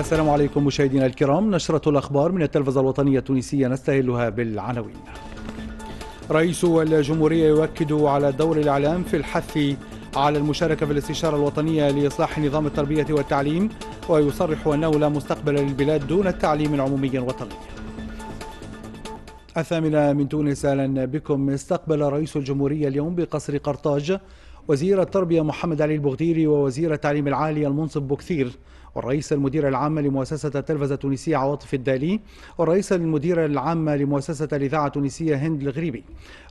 السلام عليكم مشاهدينا الكرام نشرة الأخبار من التلفزة الوطنية التونسية نستهلها بالعناوين رئيس الجمهورية يؤكد على دور الإعلام في الحث على المشاركة في الاستشارة الوطنية لإصلاح نظام التربية والتعليم ويصرح أنه لا مستقبل للبلاد دون التعليم العمومي الوطني الثامنة من تونس أهلا بكم استقبل رئيس الجمهورية اليوم بقصر قرطاج وزير التربية محمد علي البغديري ووزير التعليم العالي المنصب بوكثير والرئيس المديرة العامة لمؤسسة التلفزة التونسية عواطف الدالي والرئيس المديرة العامة لمؤسسة الإذاعة التونسية هند الغريبي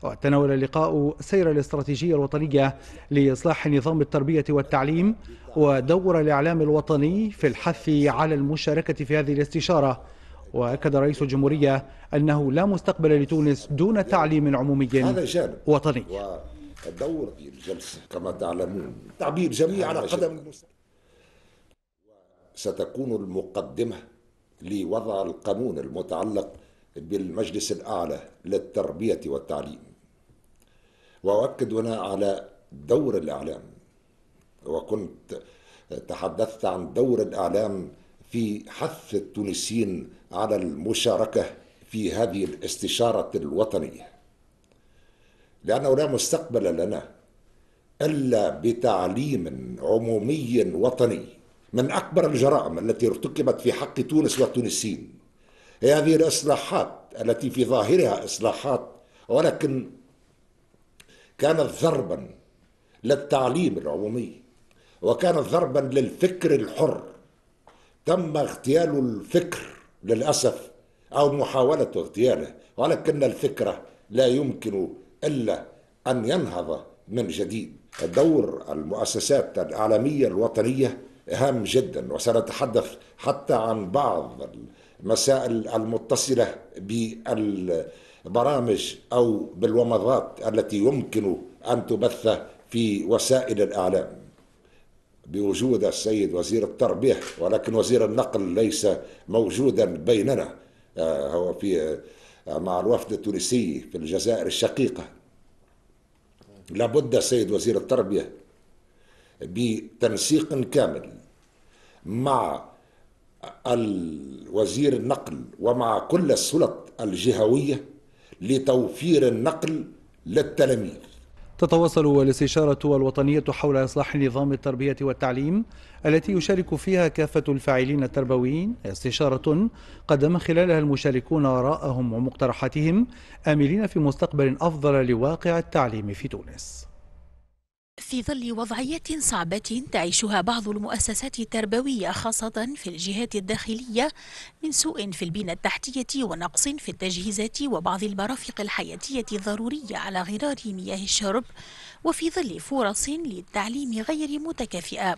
وتناول اللقاء سير الاستراتيجية الوطنية لإصلاح نظام التربية والتعليم ودور الإعلام الوطني في الحث على المشاركة في هذه الاستشارة وأكد رئيس الجمهورية أنه لا مستقبل لتونس دون تعليم عمومي وطني الدور في الجلسة كما تعلمون تعبير جميع على قدم المستقبل ستكون المقدمة لوضع القانون المتعلق بالمجلس الأعلى للتربية والتعليم وأؤكد هنا على دور الإعلام وكنت تحدثت عن دور الإعلام في حث التونسيين على المشاركة في هذه الاستشارة الوطنية لأنه لا مستقبل لنا إلا بتعليم عمومي وطني من أكبر الجرائم التي ارتكبت في حق تونس والتونسيين هي هذه الإصلاحات التي في ظاهرها إصلاحات ولكن كانت ضربا للتعليم العمومي وكانت ضربا للفكر الحر تم اغتيال الفكر للأسف أو محاولة اغتياله ولكن الفكرة لا يمكن إلا أن ينهض من جديد دور المؤسسات الإعلامية الوطنية هام جدا وسنتحدث حتى عن بعض المسائل المتصلة بالبرامج أو بالومضات التي يمكن أن تبث في وسائل الإعلام بوجود السيد وزير التربية ولكن وزير النقل ليس موجودا بيننا آه، هو في آه، مع الوفد التونسي في الجزائر الشقيقة لابد السيد وزير التربية بتنسيق كامل مع الوزير النقل ومع كل السلط الجهوية لتوفير النقل للتلاميذ تتواصل الاستشارة الوطنية حول إصلاح نظام التربية والتعليم التي يشارك فيها كافة الفاعلين التربويين استشارة قدم خلالها المشاركون آراءهم ومقترحاتهم آملين في مستقبل أفضل لواقع التعليم في تونس في ظل وضعية صعبة تعيشها بعض المؤسسات التربوية خاصة في الجهات الداخلية من سوء في البنى التحتية ونقص في التجهيزات وبعض المرافق الحياتية الضرورية على غرار مياه الشرب وفي ظل فرص للتعليم غير متكافئة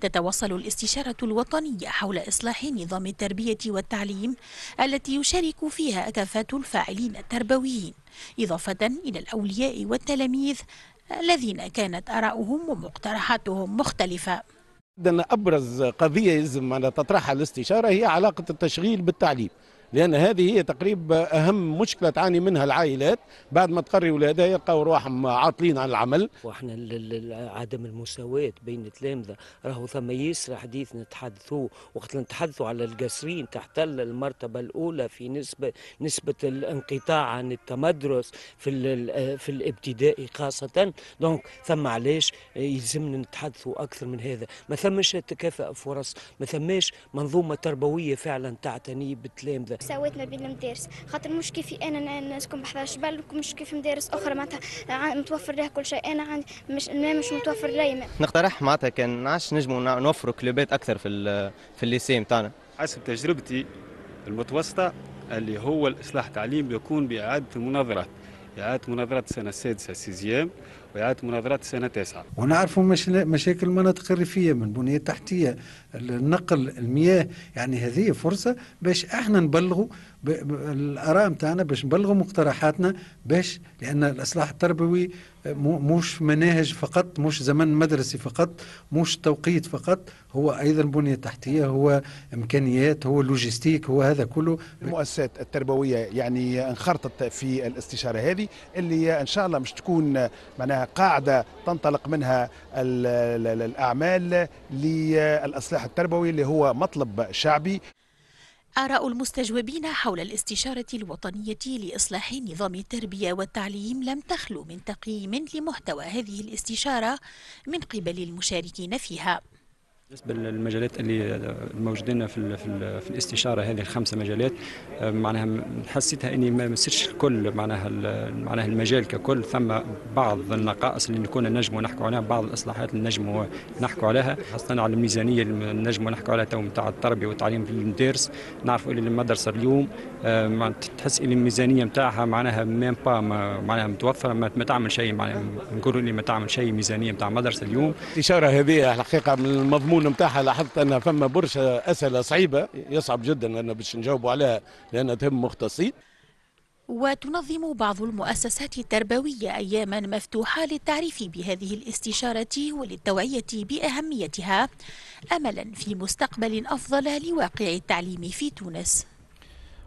تتوصل الاستشارة الوطنية حول إصلاح نظام التربية والتعليم التي يشارك فيها أكافات الفاعلين التربويين إضافة إلى الأولياء والتلاميذ الذين كانت آراؤهم ومقترحاتهم مختلفة أبرز قضية يجب أن تطرحها الاستشارة هي علاقة التشغيل بالتعليم لان هذه هي تقريبا اهم مشكله تعاني منها العائلات بعد ما تقري ولادها يلقاو رواحهم عاطلين عن العمل واحنا عدم المساواه بين التلامذه راهو ثم يسرى حديث نتحدثوه وقت نتحدثوا على القاسرين تحتل المرتبه الاولى في نسبه نسبه الانقطاع عن التمدرس في في الابتدائي خاصه دونك ثم علاش يلزمنا نتحدثوا اكثر من هذا ما ثمش تكافؤ فرص ما ثماش منظومه تربويه فعلا تعتني بالتلامذه مساواه ما بين المدارس خاطر مش كيفي انا نسكن بحذا الجبل مش كيف مدارس اخرى معناتها متوفر لها كل شيء انا عندي مش الماء مش متوفر لي ما. نقترح معناتها كان عادش نجموا نوفروا كلوبات اكثر في في الليسي نتاعنا حسب تجربتي المتوسطه اللي هو الاصلاح التعليم يكون باعاده المناظرات اعاده مناظرات السنه السادسه سيزيام وإعادة مناظرات سنة تسعة ونعرفوا مشاكل المناطق الريفية من بنية تحتية النقل المياه يعني هذه فرصة باش احنا نبلغوا الاراء تاعنا باش نبلغوا مقترحاتنا باش لان الاصلاح التربوي مش مناهج فقط مش زمن مدرسي فقط مش توقيت فقط هو ايضا بنيه تحتيه هو امكانيات هو لوجيستيك هو هذا كله المؤسسات التربويه يعني انخرطت في الاستشاره هذه اللي ان شاء الله مش تكون معناها قاعده تنطلق منها الاعمال للاصلاح التربوي اللي هو مطلب شعبي آراء المستجوبين حول الاستشارة الوطنية لإصلاح نظام التربية والتعليم لم تخلو من تقييم لمحتوى هذه الاستشارة من قبل المشاركين فيها بالنسبه للمجالات اللي موجودين في في الاستشاره هذه الخمسه مجالات آه، معناها حسيتها اني ما مسيتش الكل معناها معناها المجال ككل ثم بعض النقائص اللي نكون نجموا نحكوا عليها بعض الاصلاحات اللي نجموا نحكوا عليها خاصه على الميزانيه اللي نجموا نحكوا عليها تو نتاع التربيه والتعليم في المدارس نعرفوا اللي المدرسه اليوم آه، تحس اللي الميزانيه نتاعها معناها ميم با معناها متوفره ما تعمل شيء معناها نقولوا اللي ما تعمل شيء ميزانيه نتاع مدرسه اليوم الاستشاره هذه الحقيقه من المضمون الكون نتاعها لاحظت ان فما برشا اسئله صعيبه يصعب جدا ان باش نجاوبوا عليها لانها تهم مختصين وتنظم بعض المؤسسات التربوية أياما مفتوحة للتعريف بهذه الاستشارة وللتوعية بأهميتها أملا في مستقبل أفضل لواقع التعليم في تونس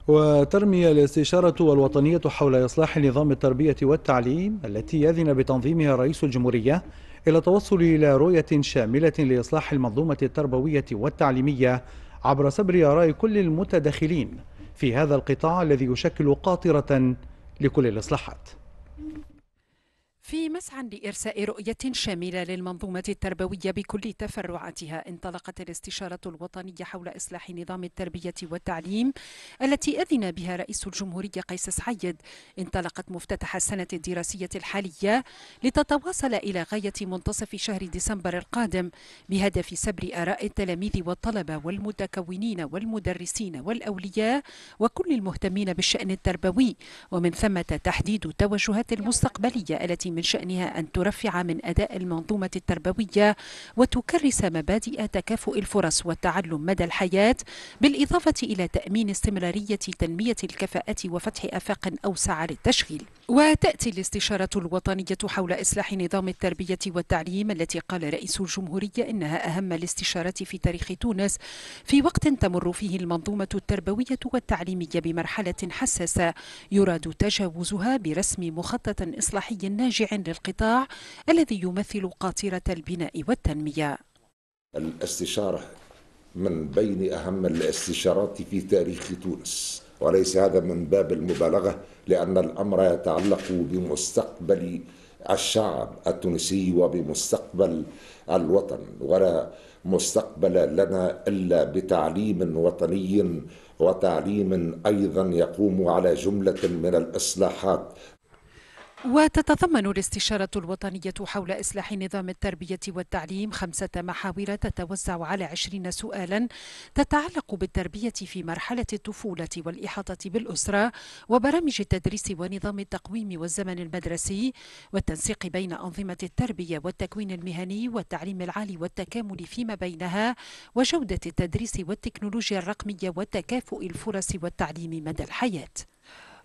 وترمي الاستشارة والوطنية حول إصلاح نظام التربية والتعليم التي يذن بتنظيمها رئيس الجمهورية إلى التوصل إلى رؤية شاملة لإصلاح المنظومة التربوية والتعليمية عبر سبر آراء كل المتداخلين في هذا القطاع الذي يشكل قاطرة لكل الإصلاحات في مسعى لإرساء رؤية شاملة للمنظومة التربوية بكل تفرعاتها انطلقت الاستشارة الوطنية حول إصلاح نظام التربية والتعليم التي أذن بها رئيس الجمهورية قيس سعيد انطلقت مفتتح السنة الدراسية الحالية لتتواصل إلى غاية منتصف شهر ديسمبر القادم بهدف سبر آراء التلاميذ والطلبة والمتكونين والمدرسين والأولياء وكل المهتمين بالشأن التربوي ومن ثم تحديد توجهات المستقبلية التي من شأنها أن ترفع من أداء المنظومة التربوية وتكرس مبادئ تكافؤ الفرص والتعلم مدى الحياة بالإضافة إلى تأمين استمرارية تنمية الكفاءات وفتح آفاق أوسع للتشغيل وتأتي الاستشارة الوطنية حول إصلاح نظام التربية والتعليم التي قال رئيس الجمهورية إنها أهم الاستشارات في تاريخ تونس في وقت تمر فيه المنظومة التربوية والتعليمية بمرحلة حساسة يراد تجاوزها برسم مخطط إصلاحي ناجع للقطاع الذي يمثل قاطرة البناء والتنمية الاستشارة من بين أهم الاستشارات في تاريخ تونس وليس هذا من باب المبالغة لأن الأمر يتعلق بمستقبل الشعب التونسي وبمستقبل الوطن ولا مستقبل لنا إلا بتعليم وطني وتعليم أيضا يقوم على جملة من الإصلاحات وتتضمن الاستشارة الوطنية حول إصلاح نظام التربية والتعليم خمسة محاور تتوزع على عشرين سؤالا تتعلق بالتربية في مرحلة الطفولة والإحاطة بالأسرة وبرامج التدريس ونظام التقويم والزمن المدرسي والتنسيق بين أنظمة التربية والتكوين المهني والتعليم العالي والتكامل فيما بينها وجودة التدريس والتكنولوجيا الرقمية وتكافؤ الفرص والتعليم مدى الحياة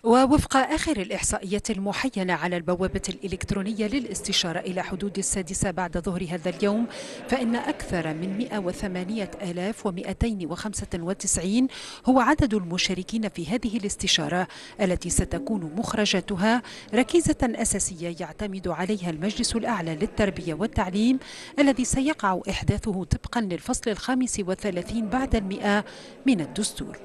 ووفق آخر الإحصائيات المحينة على البوابة الإلكترونية للاستشارة إلى حدود السادسة بعد ظهر هذا اليوم فإن أكثر من 108295 هو عدد المشاركين في هذه الاستشارة التي ستكون مخرجاتها ركيزة أساسية يعتمد عليها المجلس الأعلى للتربية والتعليم الذي سيقع إحداثه طبقا للفصل الخامس والثلاثين بعد المئة من الدستور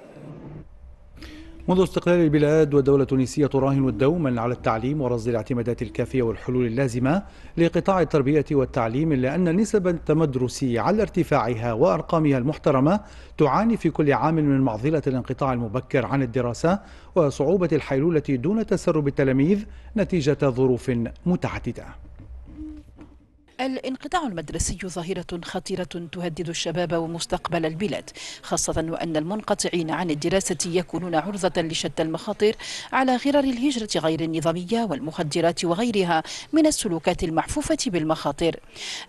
منذ استقلال البلاد والدولة التونسية تراهن دوما على التعليم ورصد الاعتمادات الكافية والحلول اللازمة لقطاع التربية والتعليم إلا أن نسب التمدرس على ارتفاعها وأرقامها المحترمة تعاني في كل عام من معضلة الانقطاع المبكر عن الدراسة وصعوبة الحيلولة دون تسرب التلاميذ نتيجة ظروف متعددة الانقطاع المدرسي ظاهرة خطيرة تهدد الشباب ومستقبل البلاد خاصة وأن المنقطعين عن الدراسة يكونون عرضة لشتى المخاطر على غرار الهجرة غير النظامية والمخدرات وغيرها من السلوكات المحفوفة بالمخاطر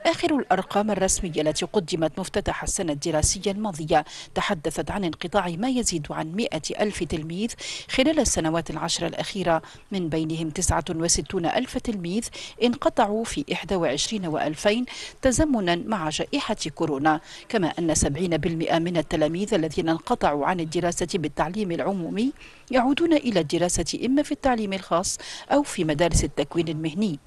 آخر الأرقام الرسمية التي قدمت مفتتح السنة الدراسية الماضية تحدثت عن انقطاع ما يزيد عن 100 ألف تلميذ خلال السنوات العشر الأخيرة من بينهم 69 ألف تلميذ انقطعوا في 21 و 2000 تزامنا مع جائحة كورونا كما أن 70% من التلاميذ الذين انقطعوا عن الدراسة بالتعليم العمومي يعودون إلى الدراسة إما في التعليم الخاص أو في مدارس التكوين المهني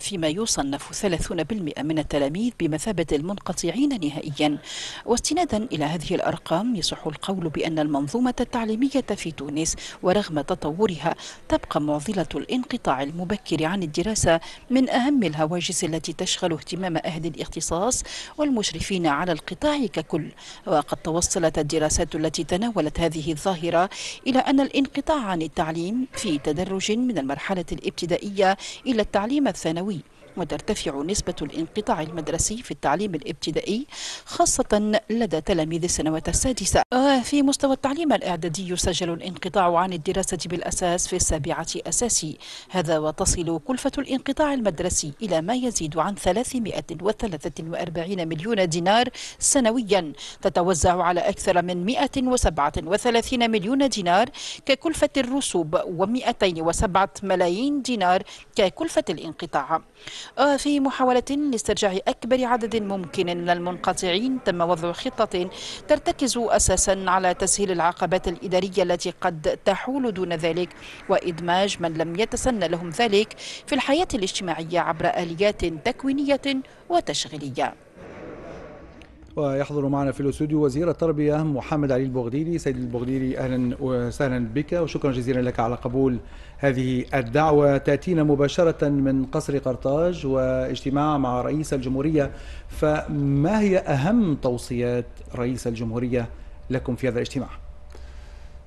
فيما يصنف 30% من التلاميذ بمثابة المنقطعين نهائيا واستنادا إلى هذه الأرقام يصح القول بأن المنظومة التعليمية في تونس ورغم تطورها تبقى معضلة الانقطاع المبكر عن الدراسة من أهم الهواجس التي تشغل اهتمام أهل الاختصاص والمشرفين على القطاع ككل وقد توصلت الدراسات التي تناولت هذه الظاهرة إلى أن الانقطاع عن التعليم في تدرج من المرحلة الابتدائية إلى التعليم الثانوي Alawi وترتفع نسبة الانقطاع المدرسي في التعليم الابتدائي خاصة لدى تلاميذ السنوات السادسة وفي آه، مستوى التعليم الإعدادي يسجل الانقطاع عن الدراسة بالأساس في السابعة أساسي هذا وتصل كلفة الانقطاع المدرسي إلى ما يزيد عن 343 مليون دينار سنويا تتوزع على أكثر من 137 مليون دينار ككلفة الرسوب و207 ملايين دينار ككلفة الانقطاع وفي آه، محاولة لاسترجاع أكبر عدد ممكن من المنقطعين تم وضع خطة ترتكز أساسا على تسهيل العقبات الإدارية التي قد تحول دون ذلك وإدماج من لم يتسنى لهم ذلك في الحياة الاجتماعية عبر آليات تكوينية وتشغيلية ويحضر معنا في الاستوديو وزير التربيه محمد علي البغديري سيد البغديري اهلا وسهلا بك وشكرا جزيلا لك على قبول هذه الدعوه تاتينا مباشره من قصر قرطاج واجتماع مع رئيس الجمهوريه فما هي اهم توصيات رئيس الجمهوريه لكم في هذا الاجتماع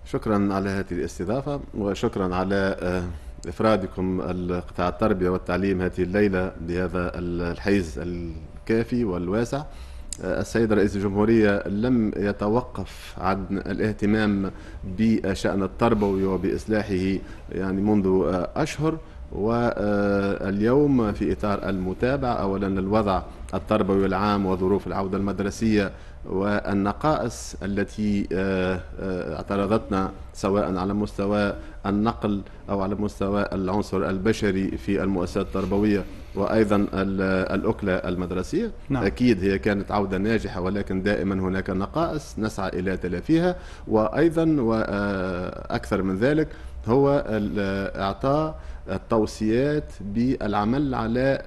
شكرا على هذه الاستضافه وشكرا على آه، إفرادكم القطاع التربية والتعليم هذه الليلة بهذا الحيز الكافي والواسع السيد رئيس الجمهورية لم يتوقف عن الاهتمام بشأن التربوي وبإصلاحه يعني منذ آه، أشهر واليوم في إطار المتابعة أولا للوضع التربوي العام وظروف العودة المدرسية والنقائص التي آه، آه، اعترضتنا سواء على مستوى النقل أو على مستوى العنصر البشري في المؤسسات التربوية وأيضا الأكلة المدرسية نعم. أكيد هي كانت عودة ناجحة ولكن دائما هناك نقائص نسعى إلى تلافيها وأيضا وأكثر آه، من ذلك هو إعطاء التوصيات بالعمل على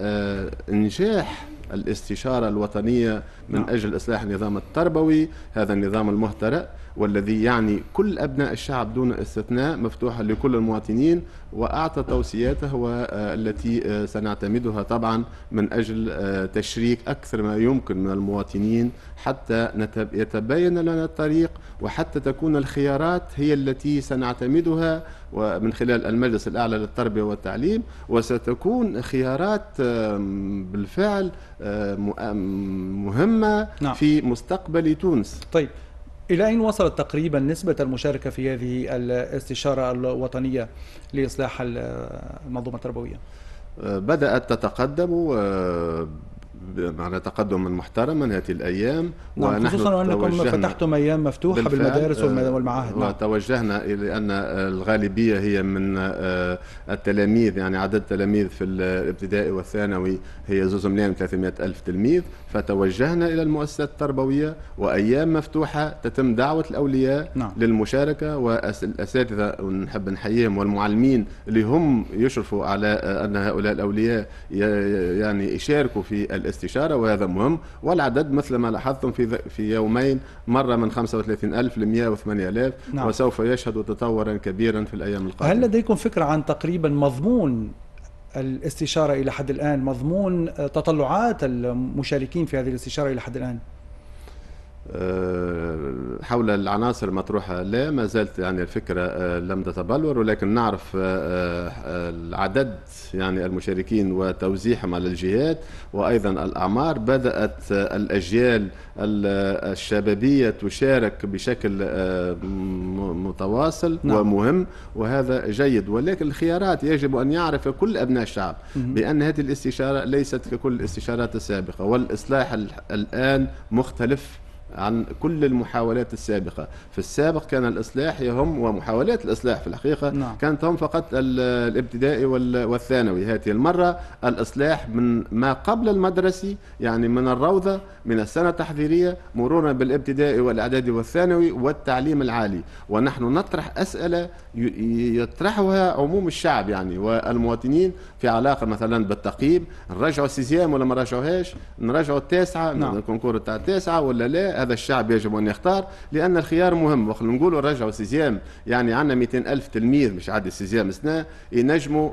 إنجاح الاستشارة الوطنية من نعم. أجل إصلاح النظام التربوي هذا النظام المهترئ والذي يعني كل أبناء الشعب دون استثناء مفتوحة لكل المواطنين وأعطى توصياته والتي آه، سنعتمدها طبعا من أجل آه، تشريك أكثر ما يمكن من المواطنين حتى يتبين لنا الطريق وحتى تكون الخيارات هي التي سنعتمدها ومن خلال المجلس الأعلى للتربية والتعليم وستكون خيارات بالفعل مهمة نعم. في مستقبل تونس طيب إلى أين وصلت تقريبا نسبة المشاركة في هذه الاستشارة الوطنية لإصلاح المنظومة التربوية؟ بدأت تتقدم آه، معنا تقدما محترما هذه الايام نعم ونحن خصوصا وانكم فتحتم ايام مفتوحه بالمدارس آه، والمعاهد نعم. وتوجهنا الى ان الغالبيه هي من آه، التلاميذ يعني عدد التلاميذ في الابتدائي والثانوي هي زوز مليون 300 الف تلميذ فتوجهنا الى المؤسسات التربويه وايام مفتوحه تتم دعوه الاولياء نعم. للمشاركه والاساتذه ونحب نحييهم والمعلمين اللي هم يشرفوا على ان هؤلاء الاولياء يعني يشاركوا في الاستشارة وهذا مهم والعدد مثل ما لاحظتم في في يومين مرة من 35000 ل 108000 نعم. وسوف يشهد تطورا كبيرا في الأيام القادمة هل لديكم فكرة عن تقريبا مضمون الاستشارة إلى حد الآن مضمون تطلعات المشاركين في هذه الاستشارة إلى حد الآن آه، حول العناصر المطروحة لا ما زالت يعني الفكرة آه، لم تتبلور ولكن نعرف آه، العدد يعني المشاركين وتوزيعهم على الجهات وأيضا الأعمار بدأت الأجيال الشبابية تشارك بشكل متواصل نعم. ومهم وهذا جيد ولكن الخيارات يجب أن يعرف كل أبناء الشعب بأن هذه الاستشارة ليست ككل الاستشارات السابقة والإصلاح الآن مختلف عن كل المحاولات السابقة في السابق كان الإصلاح يهم ومحاولات الإصلاح في الحقيقة نعم. كانت هم فقط الابتدائي والثانوي هذه المرة الإصلاح من ما قبل المدرسي يعني من الروضة من السنة التحضيرية مرورا بالابتدائي والإعدادي والثانوي والتعليم العالي ونحن نطرح أسئلة يطرحها عموم الشعب يعني والمواطنين في علاقة مثلا بالتقييم نرجعوا السيزيام ولا ما نرجعوهاش نرجعوا التاسعة نعم. الكونكور تاع التاسعة ولا لا هذا الشعب يجب أن يختار لأن الخيار مهم وخلنا نقولوا نرجعوا سيزيام يعني عندنا 200 ألف تلميذ مش عادي سيزيام سنة ينجموا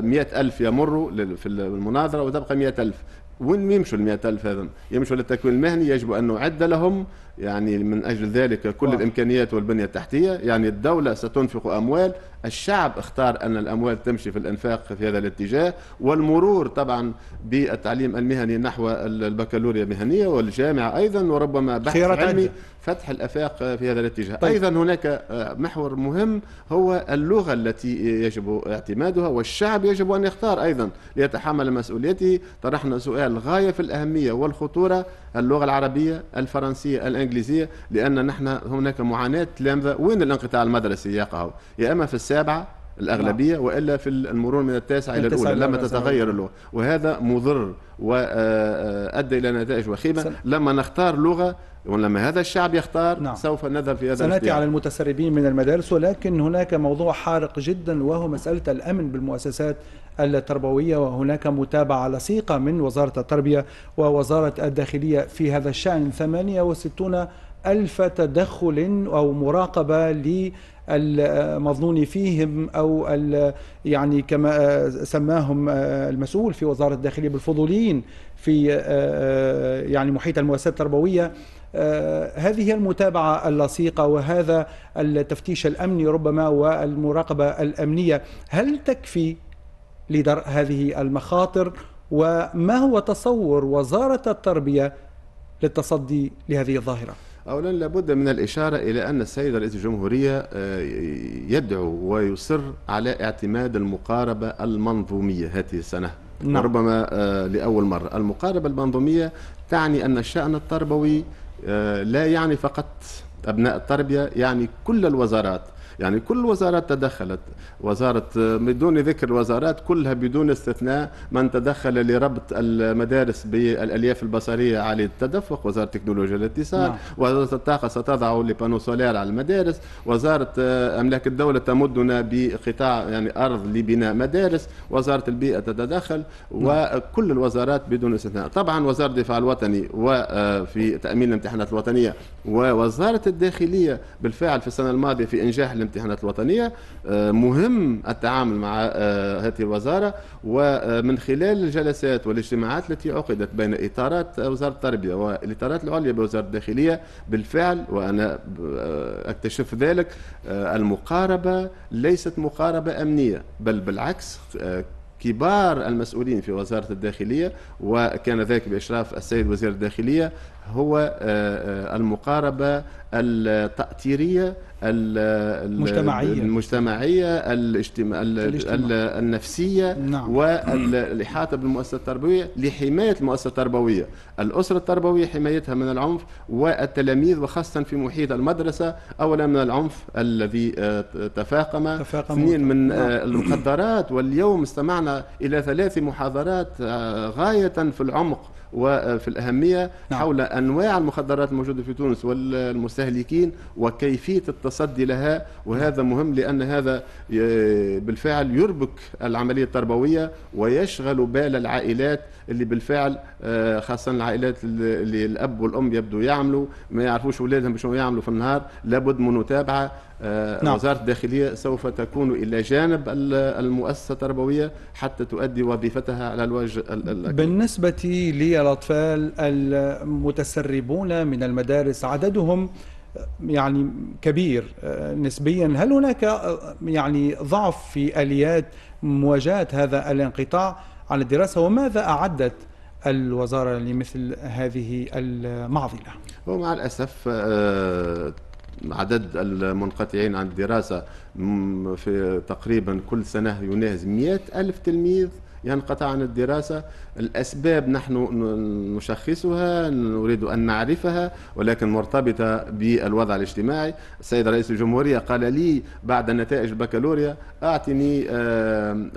100 آه، ألف يمروا في المناظرة وتبقى 100 ألف وين يمشوا ال 100 الف هذم؟ يمشوا للتكوين المهني يجب أن نعد لهم يعني من أجل ذلك كل الإمكانيات والبنية التحتية يعني الدولة ستنفق أموال الشعب اختار أن الأموال تمشي في الإنفاق في هذا الاتجاه والمرور طبعا بالتعليم المهني نحو البكالوريا المهنية والجامعة أيضا وربما بحث علمي عندي. فتح الافاق في هذا الاتجاه طيب. ايضا هناك آه، محور مهم هو اللغه التي يجب اعتمادها والشعب يجب ان يختار ايضا ليتحمل مسؤوليته طرحنا سؤال غايه في الاهميه والخطوره اللغه العربيه الفرنسيه الانجليزيه الانجليزيه لان نحن هناك معاناه لامذه وين الانقطاع المدرسي يا يا اما في السابعه الأغلبية نعم. وإلا في المرور من التاسعة إلى الأولى لما تتغير اللغة وهذا مضر وأدى آه، آه، إلى نتائج وخيمة لما نختار لغة ولما هذا الشعب يختار نعم. سوف نذهب في هذا سنأتي على المتسربين من المدارس ولكن هناك موضوع حارق جدا وهو مسألة الأمن بالمؤسسات التربوية وهناك متابعة لصيقة من وزارة التربية ووزارة الداخلية في هذا الشأن 68 ألف تدخل أو مراقبة المظنون فيهم أو يعني كما آه، سماهم آه، المسؤول في وزارة الداخلية بالفضوليين في آه، يعني محيط المؤسسات التربوية هذه المتابعة اللصيقة وهذا التفتيش الأمني ربما والمراقبة الأمنية هل تكفي لدرء هذه المخاطر وما هو تصور وزارة التربية للتصدي لهذه الظاهرة؟ أولا لابد من الإشارة إلى أن السيد رئيس الجمهورية آه، يدعو ويصر على اعتماد المقاربة المنظومية هذه السنة نعم. ربما آه، لأول مرة المقاربة المنظومية تعني أن الشأن التربوي آه، لا يعني فقط أبناء التربية يعني كل الوزارات يعني كل الوزارات تدخلت وزارة بدون ذكر الوزارات كلها بدون استثناء من تدخل لربط المدارس بالألياف البصرية عالية التدفق وزارة تكنولوجيا الاتصال نعم. وزارة الطاقة ستضع لبانو سولار على المدارس وزارة أملاك الدولة تمدنا بقطاع يعني أرض لبناء مدارس وزارة البيئة تتدخل نعم. وكل الوزارات بدون استثناء طبعا وزارة الدفاع الوطني وفي آه، تأمين الامتحانات الوطنية ووزارة الداخلية بالفعل في السنة الماضية في إنجاح الامتحانات الوطنية آه، مهم التعامل مع آه، هذه الوزارة ومن آه، خلال الجلسات والاجتماعات التي عقدت بين إطارات وزارة التربية والإطارات العليا بوزارة الداخلية بالفعل وأنا أكتشف ذلك المقاربة ليست مقاربة أمنية بل بالعكس كبار المسؤولين في وزارة الداخلية وكان ذلك بإشراف السيد وزير الداخلية هو المقاربة التأثيرية المجتمعية المجتمعية الاجتماع النفسية نعم. والإحاطة بالمؤسسة التربوية لحماية المؤسسة التربوية الأسرة التربوية حمايتها من العنف والتلاميذ وخاصة في محيط المدرسة أولا من العنف الذي آه، تفاقم, تفاقم اثنين من آه، نعم. المخدرات واليوم استمعنا إلى ثلاث محاضرات آه، غاية في العمق وفي الأهمية نعم. حول أنواع المخدرات الموجودة في تونس والمستهلكين وكيفية التصرف التصدي لها وهذا مهم لأن هذا آه، بالفعل يربك العملية التربوية ويشغل بال العائلات اللي بالفعل آه، خاصة العائلات اللي الأب والأم يبدو يعملوا ما يعرفوش أولادهم شنو يعملوا في النهار لابد من متابعة آه، نعم. وزارة الداخلية سوف تكون إلى جانب المؤسسة التربوية حتى تؤدي وظيفتها على الوجه الأكبر. بالنسبة للأطفال المتسربون من المدارس عددهم يعني كبير آه، نسبيا هل هناك آه، يعني ضعف في اليات مواجهه هذا الانقطاع عن الدراسه وماذا اعدت الوزاره لمثل هذه المعضله ومع الاسف آه، عدد المنقطعين عن الدراسه في تقريبا كل سنه يناهز 100 الف تلميذ ينقطع عن الدراسة الأسباب نحن نشخصها نريد أن نعرفها ولكن مرتبطة بالوضع الاجتماعي السيد رئيس الجمهورية قال لي بعد نتائج البكالوريا أعطني آه،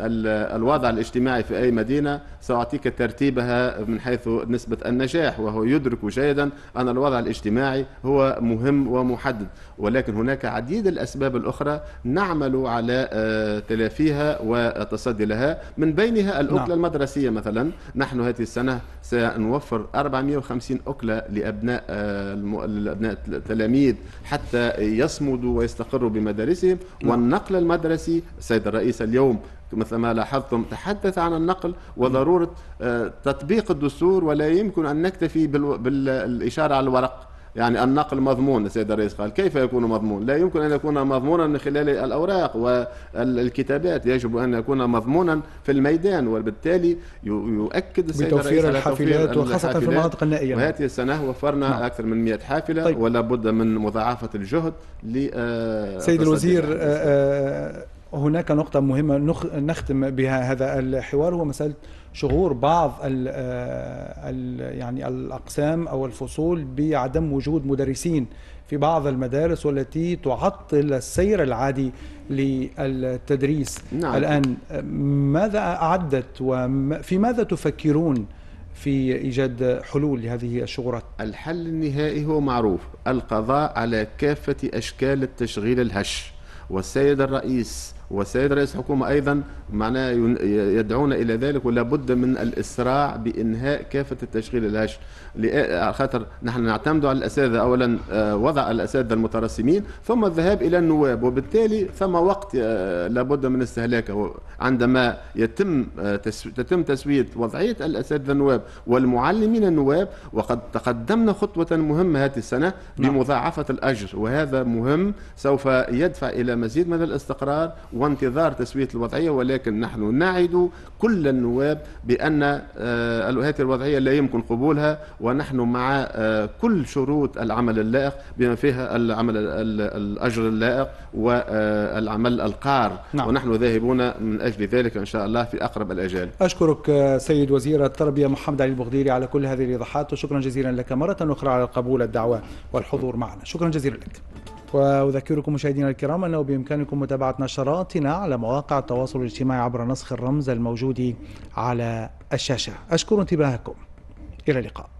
الوضع الاجتماعي في أي مدينة سأعطيك ترتيبها من حيث نسبة النجاح وهو يدرك جيدا أن الوضع الاجتماعي هو مهم ومحدد ولكن هناك عديد الأسباب الأخرى نعمل على آه، تلافيها والتصدي لها من بينها الأكلة نعم. المدرسية مثلا نحن هذه السنة سنوفر 450 أكلة لأبناء الأبناء آه، التلاميذ حتى يصمدوا ويستقروا بمدارسهم نعم. والنقل المدرسي السيد الرئيس اليوم مثل ما لاحظتم تحدث عن النقل وضرورة آه، تطبيق الدستور ولا يمكن أن نكتفي بالإشارة على الورق يعني النقل مضمون السيد الرئيس قال كيف يكون مضمون لا يمكن أن يكون مضمونا من خلال الأوراق والكتابات يجب أن يكون مضمونا في الميدان وبالتالي يؤكد السيد الرئيس على الحافلات وخاصة في المناطق النائية وهذه السنة وفرنا نعم. أكثر من 100 حافلة طيب. ولا بد من مضاعفة الجهد ل آه، سيد الوزير آه، آه، هناك نقطة مهمة نختم بها هذا الحوار هو مسألة شعور بعض ال آه، ال يعني الاقسام او الفصول بعدم وجود مدرسين في بعض المدارس والتي تعطل السير العادي للتدريس نعم. الان ماذا اعدت وفي ماذا تفكرون في ايجاد حلول لهذه الشعورات الحل النهائي هو معروف، القضاء على كافه اشكال التشغيل الهش، والسيد الرئيس والسيد رئيس الحكومة أيضا معناه يدعونا إلى ذلك ولا بد من الإسراع بإنهاء كافة التشغيل الهش خاطر نحن نعتمد على الأساتذة أولا آه، وضع الأساتذة المترسمين ثم الذهاب إلى النواب وبالتالي ثم وقت آه، لا بد من استهلاكه عندما يتم آه، تتم تسوية وضعية الأساتذة النواب والمعلمين النواب وقد تقدمنا خطوة مهمة هذه السنة بمضاعفة نعم. الأجر وهذا مهم سوف يدفع إلى مزيد من الاستقرار وانتظار تسوية الوضعية ولكن نحن نعد كل النواب بأن هذه آه، الوضعية لا يمكن قبولها ونحن مع آه، كل شروط العمل اللائق بما فيها العمل الأجر اللائق والعمل آه، القار نعم. ونحن ذاهبون من أجل ذلك إن شاء الله في أقرب الأجال أشكرك سيد وزير التربية محمد علي البغديري على كل هذه الإيضاحات وشكرا جزيلا لك مرة أخرى على قبول الدعوة والحضور معنا شكرا جزيلا لك وأذكركم مشاهدينا الكرام أنه بإمكانكم متابعة نشراتنا على مواقع التواصل الاجتماعي عبر نسخ الرمز الموجود على الشاشة أشكر انتباهكم إلى اللقاء